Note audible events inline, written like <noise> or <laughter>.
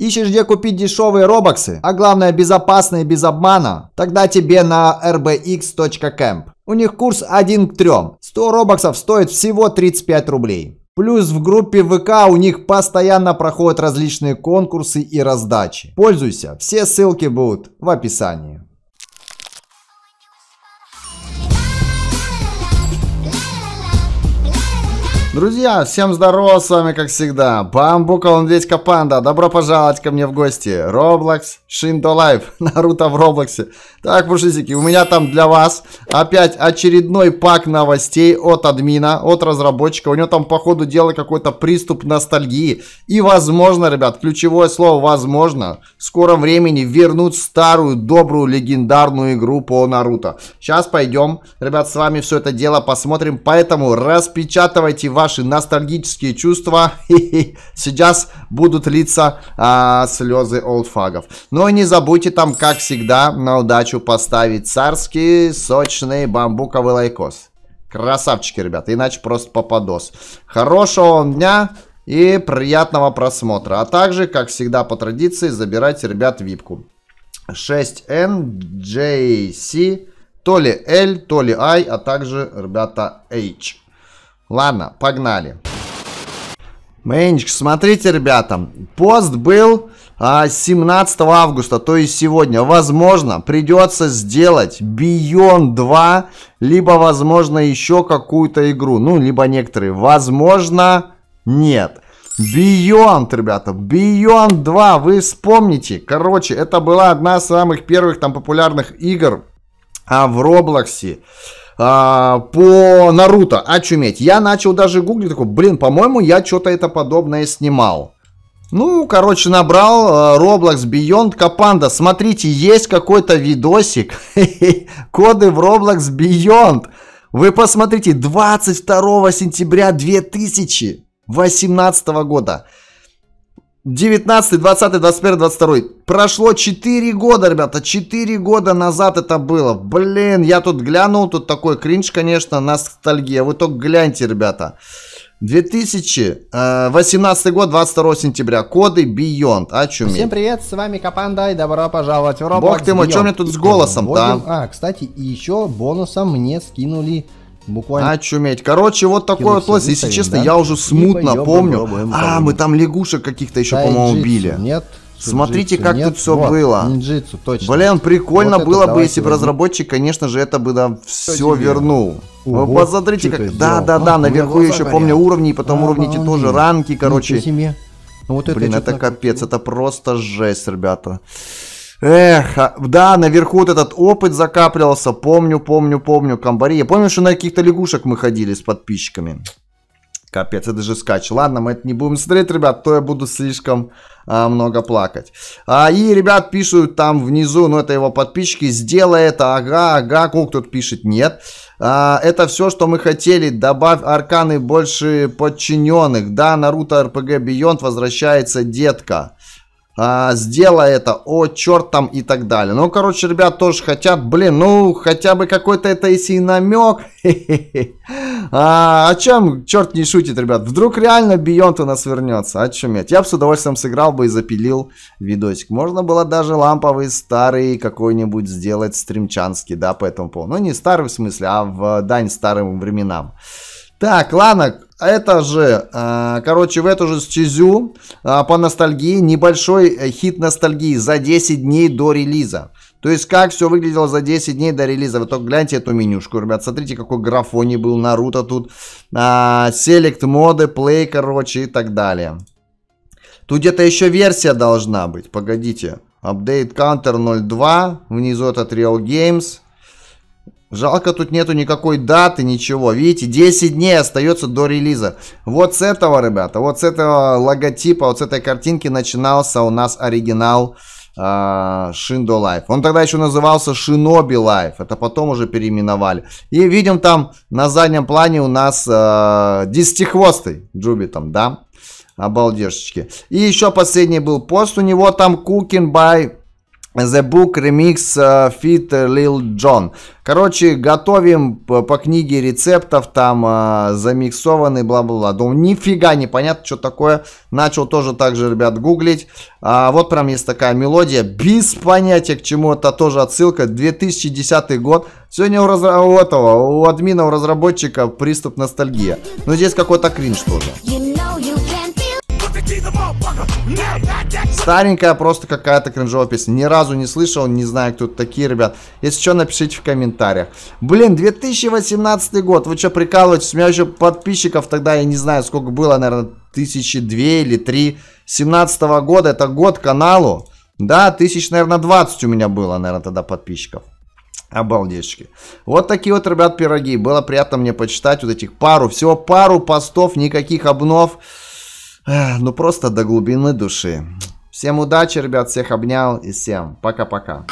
Ищешь где купить дешевые робоксы, а главное безопасные без обмана? Тогда тебе на rbx.camp. У них курс 1 к 3. 100 робоксов стоит всего 35 рублей. Плюс в группе ВК у них постоянно проходят различные конкурсы и раздачи. Пользуйся, все ссылки будут в описании. Друзья, всем здорово, с вами как всегда Бамбукал Индведька Панда Добро пожаловать ко мне в гости Роблокс, Шиндо Лайф, <laughs> Наруто в Роблоксе Так, пушистики, у меня там для вас Опять очередной пак новостей от админа, от разработчика У него там по ходу дела какой-то приступ ностальгии И возможно, ребят, ключевое слово возможно В скором времени вернут старую, добрую, легендарную игру по Наруто Сейчас пойдем, ребят, с вами все это дело посмотрим Поэтому распечатывайте в ваши ностальгические чувства. <laughs> Сейчас будут литься а, слезы олдфагов. Но не забудьте там, как всегда, на удачу поставить царский сочный бамбуковый лайкос. Красавчики, ребята, иначе просто попадос. Хорошего вам дня и приятного просмотра. А также, как всегда по традиции, забирайте, ребят, випку. 6NJC, то ли L, то ли I, а также, ребята, H. Ладно, погнали. Мэнчик, смотрите, ребята, пост был а, 17 августа, то есть сегодня. Возможно, придется сделать Beyond 2, либо, возможно, еще какую-то игру. Ну, либо некоторые. Возможно, нет. Beyond, ребята, Beyond 2, вы вспомните. Короче, это была одна из самых первых там популярных игр а, в Роблоксе. А, по Наруто, очуметь. Я начал даже гуглить, такой, блин, по-моему, я что-то это подобное снимал. Ну, короче, набрал э, Roblox Beyond Капанда. Смотрите, есть какой-то видосик. <laughs> Коды в Roblox Beyond. Вы посмотрите, 22 сентября 2018 года. 19, 20, 21, 22. Прошло 4 года, ребята. 4 года назад это было. Блин, я тут глянул. Тут такой кринж, конечно, ностальгия. Вы только гляньте, ребята. 2018 э, год, 22 сентября. Коды Beyond. А чуми. Всем привет, с вами Капанда и добро пожаловать в Roblox Бог ты мой, что мне тут с голосом-то? А, а кстати, еще бонусом мне скинули буквально... Очуметь. А короче, вот такой вот лось. Если честно, да? я уже смутно поем, помню. Пробуем, а, пробуем. мы там лягушек каких-то еще, по-моему, убили. Нет, Смотрите, как нет, тут все вот, было. Ниндзюцу, точно. Блин, прикольно вот было бы, если бы разработчик, конечно же, это бы да, все тебе? вернул. Ого, посмотрите, как. Да, да, ну, да, а, наверху еще горят. помню уровни, потом а, уровни те тоже ранки, короче. Ну, вот это Блин, это капец, ну. это просто жесть, ребята. Эх, а, да, наверху вот этот опыт закаплялся. Помню, помню, помню. Комбари. Я помню, что на каких-то лягушек мы ходили с подписчиками. Капец, это же скач. Ладно, мы это не будем смотреть, ребят, то я буду слишком а, много плакать. А, и, ребят, пишут там внизу, ну, это его подписчики, сделай это, ага, ага, кук тут пишет, нет. А, это все, что мы хотели, добавь арканы больше подчиненных. Да, Наруто РПГ Бионт возвращается, детка а, сделай это, о, черт там и так далее. Ну, короче, ребят тоже хотят, блин, ну, хотя бы какой-то это, если и намек. <laughs> А, о чем черт не шутит, ребят? Вдруг реально Бионт у нас вернется, очуметь. Я бы с удовольствием сыграл бы и запилил видосик. Можно было даже ламповый старый какой-нибудь сделать стримчанский, да, по этому поводу. Ну, не старый в смысле, а в дань старым временам. Так, ладно, это же, а, короче, в эту же стезю а, по ностальгии небольшой э, хит ностальгии за 10 дней до релиза. То есть, как все выглядело за 10 дней до релиза. Вы только гляньте эту менюшку, ребят. Смотрите, какой графоний был Наруто тут. селект а, моды, плей, короче, и так далее. Тут где-то еще версия должна быть. Погодите. Update Counter 02. Внизу это Real Games. Жалко, тут нету никакой даты, ничего. Видите, 10 дней остается до релиза. Вот с этого, ребята, вот с этого логотипа, вот с этой картинки начинался у нас оригинал э, а, Шиндо Life. Он тогда еще назывался Shinobi Life, Это потом уже переименовали. И видим там на заднем плане у нас э, десятихвостый Джуби там, да? Обалдешечки. И еще последний был пост у него там Cooking by The Book Remix э, Fit Lil John. Короче, готовим по книге рецептов, там э, бла-бла-бла. Да нифига не понятно, что такое. Начал тоже так же, ребят, гуглить. А, вот прям есть такая мелодия. Без понятия, к чему это тоже отсылка. 2010 год. Сегодня у, разра... у этого, у админа, у разработчика приступ ностальгия. Но здесь какой-то кринж тоже. You know Старенькая просто какая-то кринжовая песня. Ни разу не слышал, не знаю, кто такие, ребят. Если что, напишите в комментариях. Блин, 2018 год, вы что, прикалываетесь? У меня еще подписчиков тогда, я не знаю, сколько было, наверное, тысячи две или три. 17 года, это год каналу. Да, тысяч, наверное, 20 у меня было, наверное, тогда подписчиков. Обалдечки. Вот такие вот, ребят, пироги. Было приятно мне почитать вот этих пару, всего пару постов, никаких обнов. Ну просто до глубины души. Всем удачи, ребят, всех обнял и всем пока-пока.